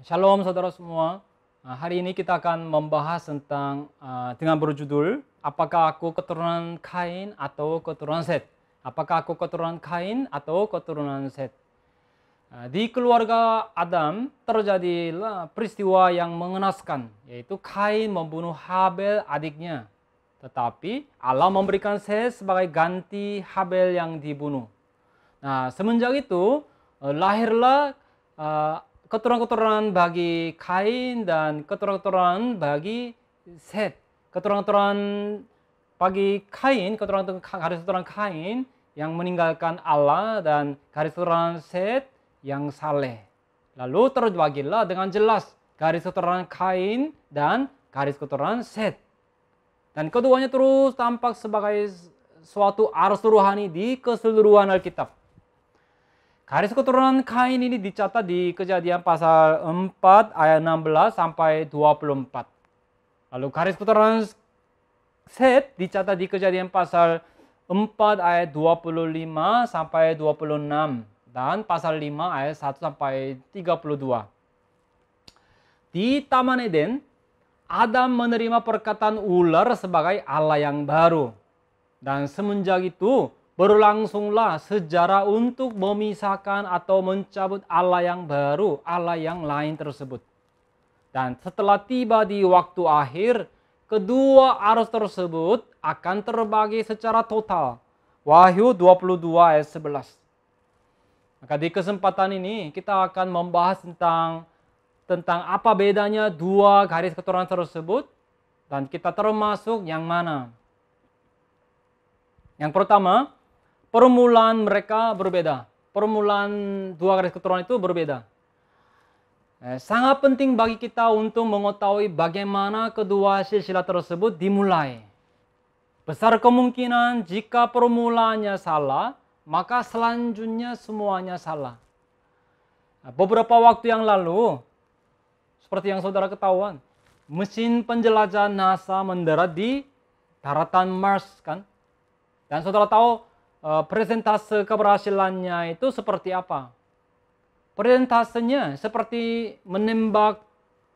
Shalom saudara semua. Ah, hari ini kita akan membahas tentang ah, dengan berjudul apakah aku keturunan Kain atau keturunan Set? Apakah aku keturunan Kain atau keturunan Set? Ah, di keluarga Adam terjadi peristiwa yang mengenaskan yaitu Kain membunuh Habel adiknya. Tetapi Allah memberikan Set sebagai ganti Habel yang dibunuh. Nah, semenjak itu eh, lahirlah keturunan-keturunan bagi Kain dan keturunan-keturunan bagi Set. Keturunan-keturunan bagi Kain, keturunan garis keturunan Kain yang meninggalkan Allah dan garis keturunan Set yang saleh. Lalu terbagilah dengan jelas garis keturunan Kain dan garis keturunan Set. Dan keduanya terus tampak sebagai suatu arus ruhani di keseluruhan Alkitab garis keturunan Kain ini dicatat di Kejadian pasal 4 ayat 16 sampai 24. Lalu garis keturunan Set dicatat di Kejadian pasal 4 ayat 25 sampai 26 dan pasal 5 ayat 1 sampai 32. Di Taman Eden, Adam menerima perkataan ular sebagai Allah yang baru. Dan semenjak itu, berlangsunglah sejarah untuk memisahkan atau mencabut Allah yang baru, Allah yang lain tersebut. Dan setelah tiba di waktu akhir, kedua arus tersebut akan terbagi secara total. Wahyu 22 ayat 11. Maka di kesempatan ini kita akan membahas tentang tentang apa bedanya dua garis keturunan tersebut dan kita termasuk yang mana. Yang pertama, permulaan mereka berbeda. Permulaan dua garis keturunan itu berbeda. Eh, sangat penting bagi kita untuk mengetahui bagaimana kedua silsilah tersebut dimulai. Besar kemungkinan jika permulaannya salah, maka selanjutnya semuanya salah. Eh, beberapa waktu yang lalu, seperti yang saudara ketahuan, mesin penjelajah NASA mendarat di daratan Mars kan? Dan saudara tahu Eh, presentase keberhasilannya itu seperti apa? Presentasenya seperti menembak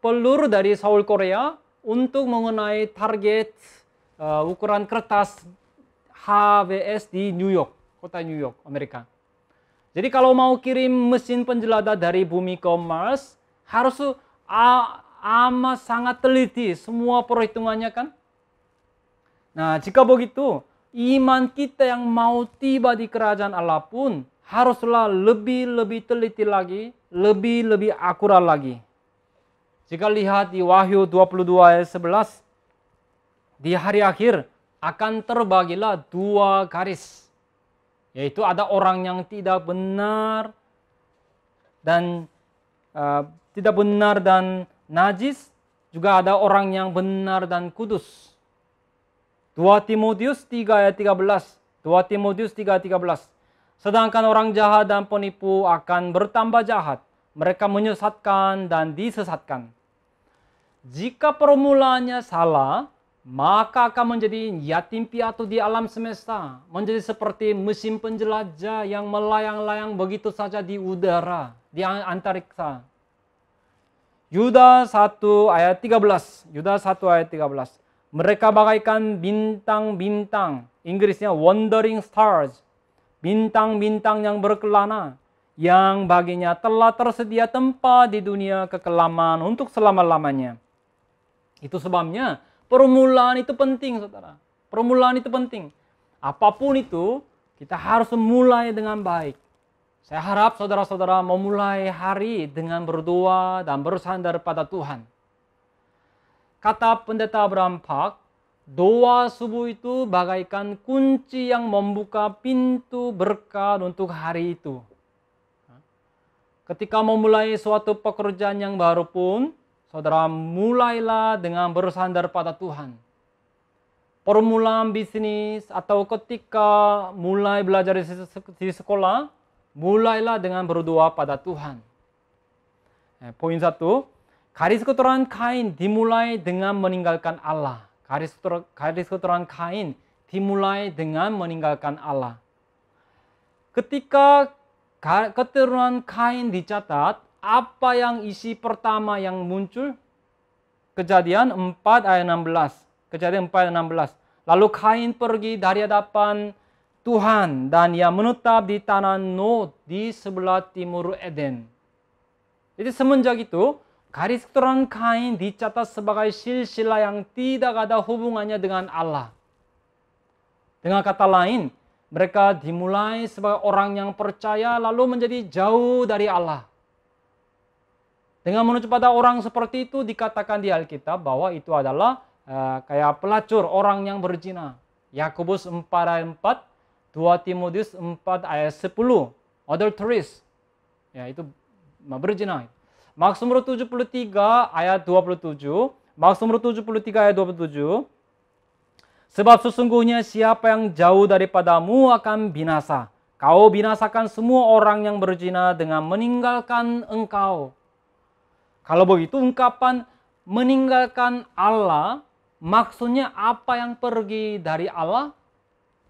peluru dari Seoul Korea untuk mengenai target uh, ukuran kertas HVS di New York, kota New York, Amerika. Jadi kalau mau kirim mesin penjelada dari bumi ke Mars, harus amat sangat teliti semua perhitungannya kan. Nah, jika begitu, iman kita yang mau tiba di kerajaan Allah pun haruslah lebih-lebih teliti lagi, lebih-lebih akurat lagi. Jika lihat di Wahyu 22 ayat 11, di hari akhir akan terbagilah dua garis. Yaitu ada orang yang tidak benar dan uh, tidak benar dan najis, juga ada orang yang benar dan kudus. 2 Timotius 3 ayat 13. 2 Timotius 3 ayat 13. Sedangkan orang jahat dan penipu akan bertambah jahat. Mereka menyesatkan dan disesatkan. Jika permulaannya salah, maka akan menjadi yatim piatu di alam semesta, menjadi seperti mesin penjelajah yang melayang-layang begitu saja di udara, di antariksa. Yuda 1 ayat 13. Yuda 1 ayat 13. Mereka bagaikan bintang-bintang, Inggrisnya wandering stars, bintang-bintang yang berkelana, yang baginya telah tersedia tempat di dunia kekelaman untuk selama-lamanya. Itu sebabnya permulaan itu penting, saudara. Permulaan itu penting. Apapun itu, kita harus mulai dengan baik. Saya harap saudara-saudara memulai hari dengan berdoa dan bersandar pada Tuhan. Kata pendeta Abraham Park, doa subuh itu bagaikan kunci yang membuka pintu berkat untuk hari itu. Ketika memulai suatu pekerjaan yang baru pun, saudara mulailah dengan bersandar pada Tuhan. Permulaan bisnis atau ketika mulai belajar di sekolah, mulailah dengan berdoa pada Tuhan. Eh, poin satu, Garis keturunan Kain dimulai dengan meninggalkan Allah. Garis, garis keturunan Kain dimulai dengan meninggalkan Allah. Ketika keturunan Kain dicatat, apa yang isi pertama yang muncul? Kejadian 4 ayat 16. Kejadian 4 ayat 16. Lalu Kain pergi dari hadapan Tuhan dan ia menetap di tanah Nod di sebelah timur Eden. Jadi semenjak itu Garis keturunan Kain dicatat sebagai silsilah yang tidak ada hubungannya dengan Allah. Dengan kata lain, mereka dimulai sebagai orang yang percaya lalu menjadi jauh dari Allah. Dengan menuju pada orang seperti itu dikatakan di Alkitab bahwa itu adalah uh, kayak pelacur, orang yang berzina. Yakobus 4 ayat 4, 2 Timotius 4 ayat 10, adulteries. Ya, itu berzina. Maksimum 73 puluh tiga ayat 27. Maksimum 73 tujuh puluh tiga ayat 27. Sebab sesungguhnya siapa yang jauh daripadamu akan binasa. Kau binasakan semua orang yang berzina dengan meninggalkan engkau. Kalau begitu ungkapan meninggalkan Allah maksudnya apa yang pergi dari Allah?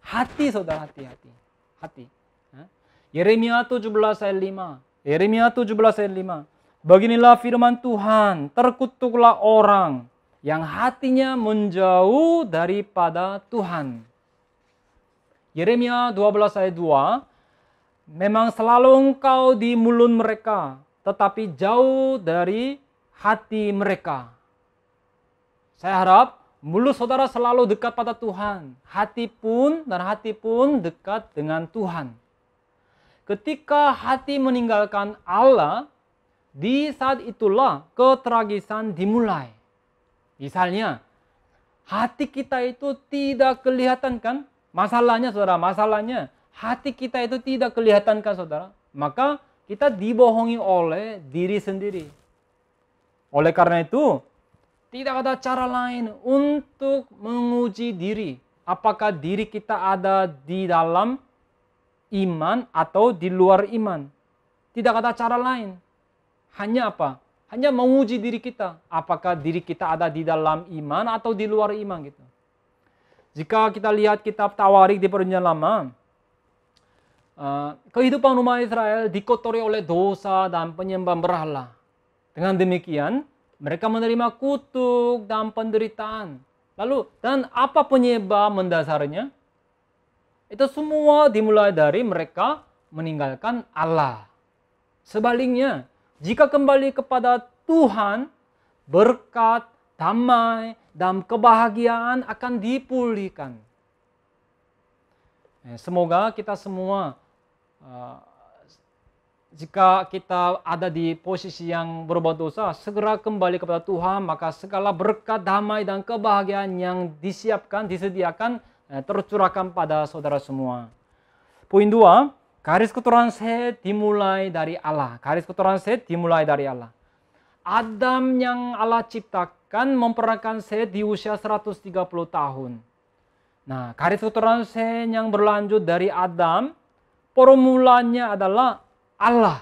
Hati saudara, hati-hati. Hati. Yeremia 17 ayat 5. Yeremia 17 ayat 5. Beginilah firman Tuhan, terkutuklah orang yang hatinya menjauh daripada Tuhan. Yeremia 12 ayat 2, Memang selalu engkau di mulut mereka, tetapi jauh dari hati mereka. Saya harap mulut saudara selalu dekat pada Tuhan. Hati pun dan hati pun dekat dengan Tuhan. Ketika hati meninggalkan Allah, di saat itulah ketragisan dimulai. Misalnya, hati kita itu tidak kelihatan kan? Masalahnya saudara, masalahnya hati kita itu tidak kelihatan kan saudara? Maka kita dibohongi oleh diri sendiri. Oleh karena itu, tidak ada cara lain untuk menguji diri. Apakah diri kita ada di dalam iman atau di luar iman. Tidak ada cara lain hanya apa? Hanya menguji diri kita. Apakah diri kita ada di dalam iman atau di luar iman gitu. Jika kita lihat kitab Tawarik di Perjanjian Lama, uh, kehidupan umat Israel dikotori oleh dosa dan penyembah berhala. Dengan demikian, mereka menerima kutuk dan penderitaan. Lalu, dan apa penyebab mendasarnya? Itu semua dimulai dari mereka meninggalkan Allah. Sebaliknya, jika kembali kepada Tuhan, berkat, damai, dan kebahagiaan akan dipulihkan. Eh, semoga kita semua, eh, jika kita ada di posisi yang berbuat dosa, segera kembali kepada Tuhan, maka segala berkat, damai, dan kebahagiaan yang disiapkan, disediakan, eh, tercurahkan pada saudara semua. Poin dua, Garis keturunan Seth dimulai dari Allah. Garis keturunan Seth dimulai dari Allah. Adam yang Allah ciptakan memperankan Seth di usia 130 tahun. Nah, garis keturunan Seth yang berlanjut dari Adam, permulanya adalah Allah.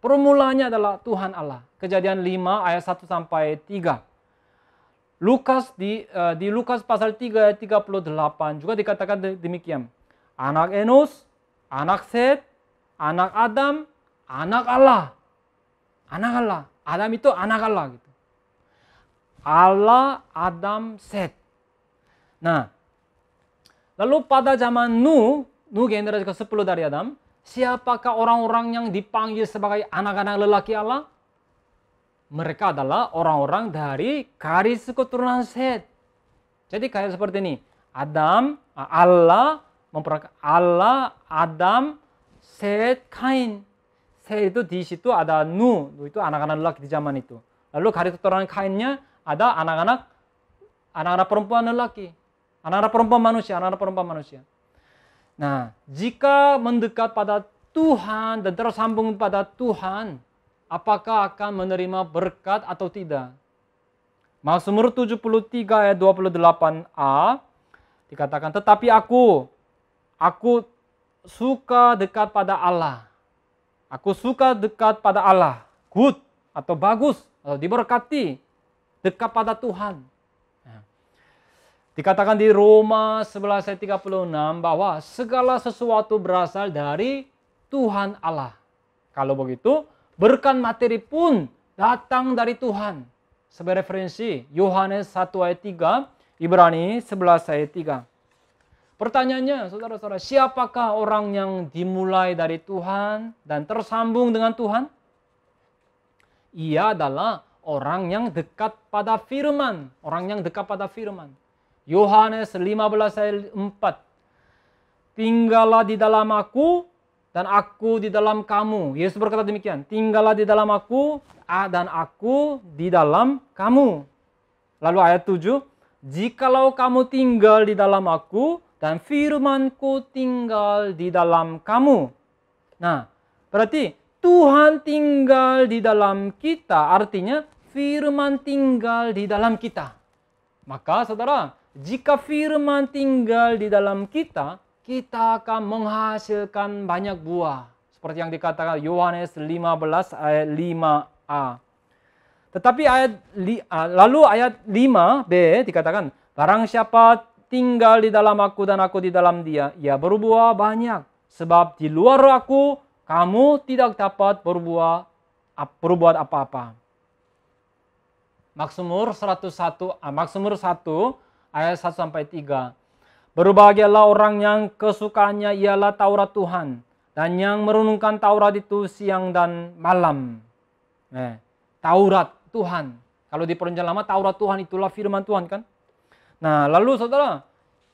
Permulanya adalah Tuhan Allah. Kejadian 5 ayat 1 sampai 3. Lukas di eh, di Lukas pasal 3 ayat 38 juga dikatakan demikian. Anak Enos anak Seth, anak Adam, anak Allah. Anak Allah. Adam itu anak Allah gitu. Allah, Adam, Seth. Nah, lalu pada zaman nu, nu generasi ke-10 dari Adam, siapakah orang-orang yang dipanggil sebagai anak-anak lelaki Allah? Mereka adalah orang-orang dari garis keturunan Seth. Jadi kayak seperti ini, Adam, Allah, memperkenalkan Allah, Adam, Set, Kain. Set itu di situ ada Nu, itu anak-anak lelaki di zaman itu. Lalu garis keturunan Kainnya ada anak-anak anak-anak perempuan lelaki, anak-anak perempuan manusia, anak-anak perempuan manusia. Nah, jika mendekat pada Tuhan dan terus sambung pada Tuhan, apakah akan menerima berkat atau tidak? Mazmur 73 ayat 28a dikatakan, "Tetapi aku Aku suka dekat pada Allah. Aku suka dekat pada Allah. Good atau bagus atau diberkati dekat pada Tuhan. Ya. Dikatakan di Roma 11 ayat 36 bahwa segala sesuatu berasal dari Tuhan Allah. Kalau begitu, berkan materi pun datang dari Tuhan. Sebagai referensi Yohanes 1 ayat 3, Ibrani 11 ayat 3. Pertanyaannya, saudara-saudara, siapakah orang yang dimulai dari Tuhan dan tersambung dengan Tuhan? Ia adalah orang yang dekat pada firman, orang yang dekat pada firman. Yohanes 15 ayat 4. Tinggallah di dalam aku dan aku di dalam kamu. Yesus berkata demikian, tinggallah di dalam aku dan aku di dalam kamu. Lalu ayat 7, jikalau kamu tinggal di dalam aku dan firmanku tinggal di dalam kamu. Nah, berarti Tuhan tinggal di dalam kita, artinya firman tinggal di dalam kita. Maka saudara, jika firman tinggal di dalam kita, kita akan menghasilkan banyak buah. Seperti yang dikatakan Yohanes 15 ayat 5a. Tetapi ayat ah, lalu ayat 5b dikatakan, barang siapa tinggal di dalam aku dan aku di dalam dia, ia berbuah banyak. Sebab di luar aku, kamu tidak dapat berbuah berbuat apa-apa. Maksumur 101 ah, Maksumur 1 ayat 1 sampai 3. Berbahagialah orang yang kesukaannya ialah Taurat Tuhan dan yang merenungkan Taurat itu siang dan malam. Eh, Taurat Tuhan. Kalau di perjanjian lama Taurat Tuhan itulah firman Tuhan kan? Nah, lalu saudara,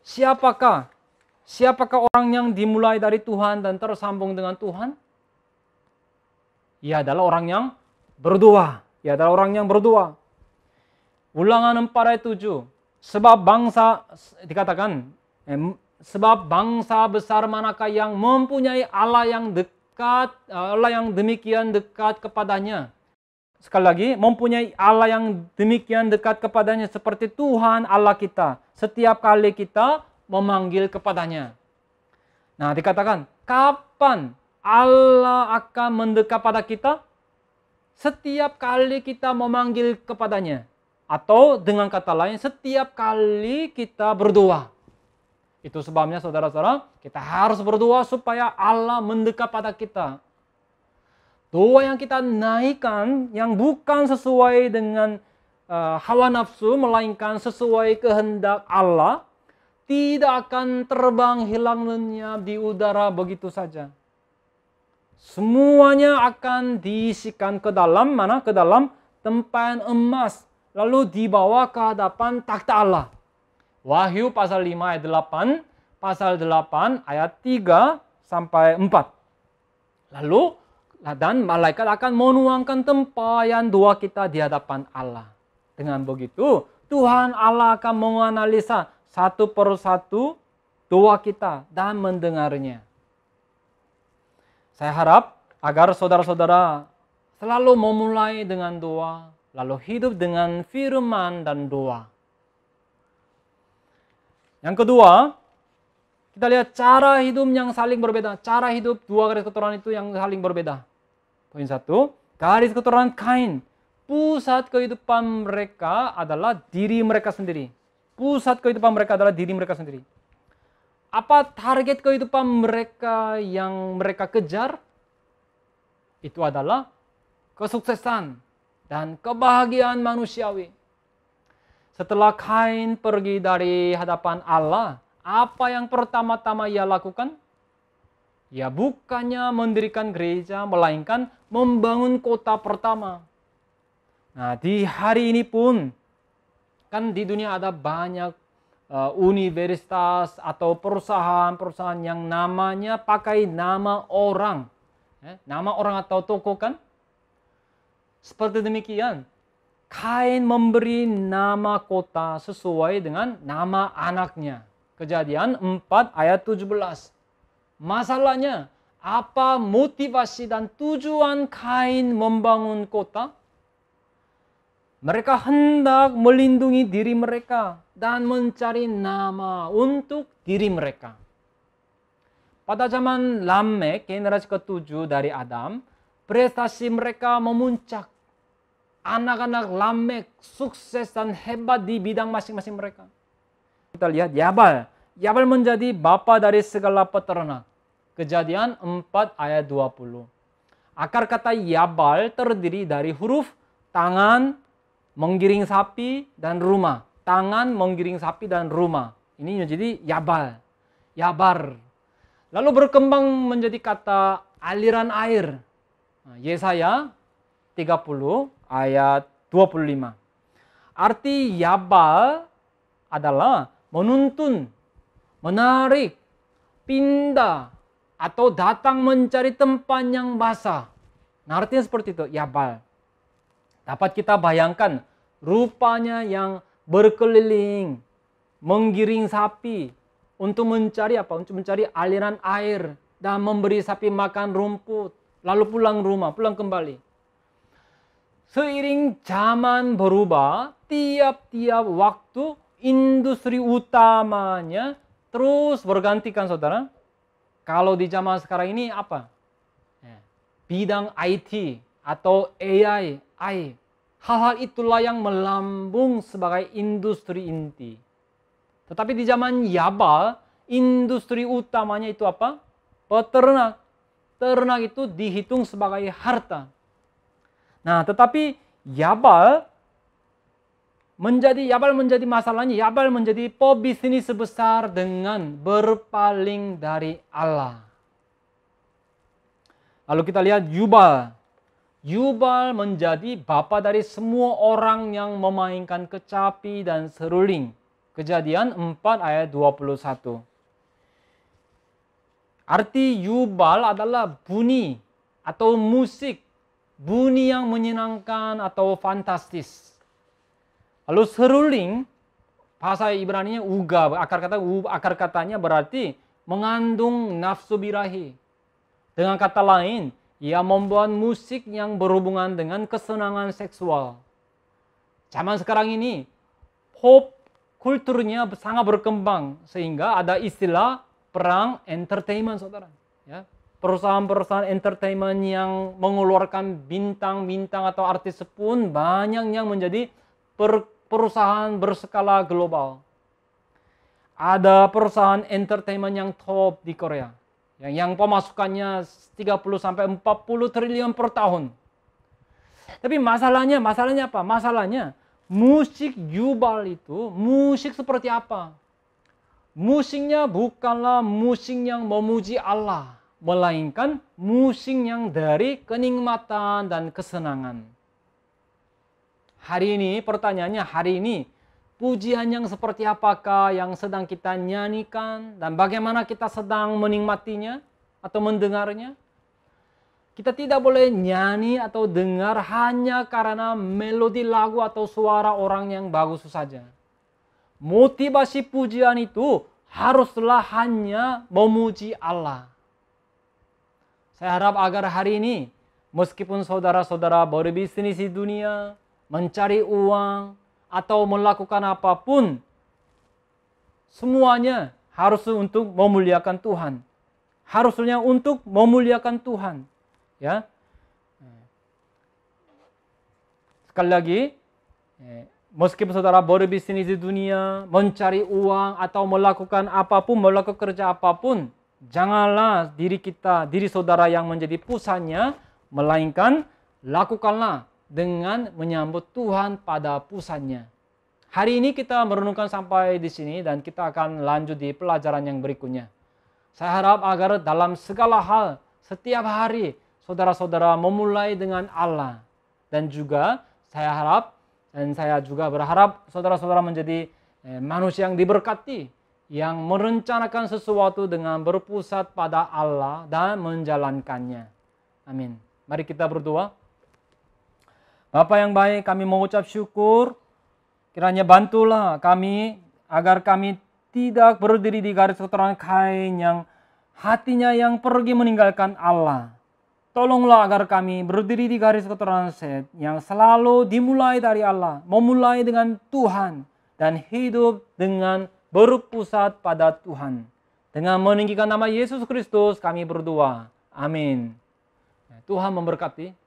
siapakah? Siapakah orang yang dimulai dari Tuhan dan tersambung dengan Tuhan? Ia adalah orang yang berdoa. Ia adalah orang yang berdoa. Ulangan 4 ayat 7. Sebab bangsa, dikatakan, eh, sebab bangsa besar manakah yang mempunyai Allah yang dekat, eh, Allah yang demikian dekat kepadanya sekali lagi mempunyai Allah yang demikian dekat kepadanya seperti Tuhan Allah kita setiap kali kita memanggil kepadanya. Nah, dikatakan kapan Allah akan mendekat pada kita? Setiap kali kita memanggil kepadanya atau dengan kata lain setiap kali kita berdoa. Itu sebabnya saudara-saudara, kita harus berdoa supaya Allah mendekat pada kita Doa yang kita naikkan yang bukan sesuai dengan uh, hawa nafsu melainkan sesuai kehendak Allah tidak akan terbang hilang lenyap di udara begitu saja. Semuanya akan diisikan ke dalam mana? Ke dalam tempat emas lalu dibawa ke hadapan takhta Allah. Wahyu pasal 5 ayat 8, pasal 8 ayat 3 sampai 4. Lalu dan malaikat akan menuangkan tempayan doa kita di hadapan Allah. Dengan begitu, Tuhan Allah akan menganalisa satu per satu doa kita dan mendengarnya. Saya harap agar saudara-saudara selalu memulai dengan doa, lalu hidup dengan firman dan doa. Yang kedua, kita lihat cara hidup yang saling berbeda. Cara hidup dua garis keturunan itu yang saling berbeda. Poin satu, garis keturunan Kain. Pusat kehidupan mereka adalah diri mereka sendiri. Pusat kehidupan mereka adalah diri mereka sendiri. Apa target kehidupan mereka yang mereka kejar? Itu adalah kesuksesan dan kebahagiaan manusiawi. Setelah Kain pergi dari hadapan Allah, apa yang pertama-tama ia lakukan? ia bukannya mendirikan gereja, melainkan membangun kota pertama. Nah, di hari ini pun kan di dunia ada banyak uh, universitas atau perusahaan-perusahaan yang namanya pakai nama orang. Eh, nama orang atau toko kan? Seperti demikian, Kain memberi nama kota sesuai dengan nama anaknya. Kejadian 4 ayat 17. Masalahnya, apa motivasi dan tujuan Kain membangun kota? Mereka hendak melindungi diri mereka dan mencari nama untuk diri mereka. Pada zaman Lamek, generasi ketujuh dari Adam, prestasi mereka memuncak. Anak-anak Lamek sukses dan hebat di bidang masing-masing mereka. Kita lihat Yabal. Yabal menjadi bapa dari segala peternak Kejadian 4 ayat 20. Akar kata yabal terdiri dari huruf tangan, menggiring sapi, dan rumah. Tangan, menggiring sapi, dan rumah. Ini jadi yabal, yabar. Lalu berkembang menjadi kata aliran air. Nah, Yesaya 30 ayat 25. Arti yabal adalah menuntun, menarik, pindah, atau datang mencari tempat yang basah. Nah, artinya seperti itu, ya Yabal. Dapat kita bayangkan rupanya yang berkeliling menggiring sapi untuk mencari apa? Untuk mencari aliran air dan memberi sapi makan rumput, lalu pulang rumah, pulang kembali. Seiring zaman berubah, tiap-tiap waktu industri utamanya terus bergantikan saudara. Kalau di zaman sekarang ini apa? Ya. Bidang IT atau AI, AI. Hal-hal itulah yang melambung sebagai industri inti. Tetapi di zaman Yabal, industri utamanya itu apa? Peternak. Ternak itu dihitung sebagai harta. Nah, tetapi Yabal menjadi Yabal ya menjadi masalahnya Yabal ya menjadi pobis ini sebesar dengan berpaling dari Allah. Lalu kita lihat Yubal. Yubal menjadi bapak dari semua orang yang memainkan kecapi dan seruling. Kejadian 4 ayat 21. Arti Yubal adalah bunyi atau musik. Bunyi yang menyenangkan atau fantastis. Lalu seruling bahasa Ibrani-nya uga, akar kata akar katanya berarti mengandung nafsu birahi. Dengan kata lain, ia membuat musik yang berhubungan dengan kesenangan seksual. Zaman sekarang ini, pop kulturnya sangat berkembang sehingga ada istilah perang entertainment, saudara. Ya, perusahaan-perusahaan entertainment yang mengeluarkan bintang-bintang atau artis pun banyak yang menjadi per perusahaan berskala global. Ada perusahaan entertainment yang top di Korea. Yang, yang pemasukannya 30 40 triliun per tahun. Tapi masalahnya, masalahnya apa? Masalahnya musik Jubal itu musik seperti apa? Musiknya bukanlah musik yang memuji Allah, melainkan musik yang dari kenikmatan dan kesenangan. Hari ini pertanyaannya hari ini pujian yang seperti apakah yang sedang kita nyanyikan dan bagaimana kita sedang menikmatinya atau mendengarnya? Kita tidak boleh nyanyi atau dengar hanya karena melodi lagu atau suara orang yang bagus saja. Motivasi pujian itu haruslah hanya memuji Allah. Saya harap agar hari ini, meskipun saudara-saudara berbisnis di dunia, mencari uang, atau melakukan apapun, semuanya harus untuk memuliakan Tuhan. Harusnya untuk memuliakan Tuhan. Ya. Sekali lagi, eh, meskipun saudara berbisnis di dunia, mencari uang atau melakukan apapun, melakukan kerja apapun, janganlah diri kita, diri saudara yang menjadi pusatnya, melainkan lakukanlah dengan menyambut Tuhan pada pusannya. Hari ini kita merenungkan sampai di sini dan kita akan lanjut di pelajaran yang berikutnya. Saya harap agar dalam segala hal setiap hari saudara-saudara memulai dengan Allah dan juga saya harap dan saya juga berharap saudara-saudara menjadi eh, manusia yang diberkati yang merencanakan sesuatu dengan berpusat pada Allah dan menjalankannya. Amin. Mari kita berdoa. Bapak yang baik, kami mengucap syukur. Kiranya bantulah kami agar kami tidak berdiri di garis keturunan Kain yang hatinya yang pergi meninggalkan Allah. Tolonglah agar kami berdiri di garis keturunan Set yang selalu dimulai dari Allah, memulai dengan Tuhan dan hidup dengan berpusat pada Tuhan. Dengan meninggikan nama Yesus Kristus kami berdoa. Amin. Tuhan memberkati.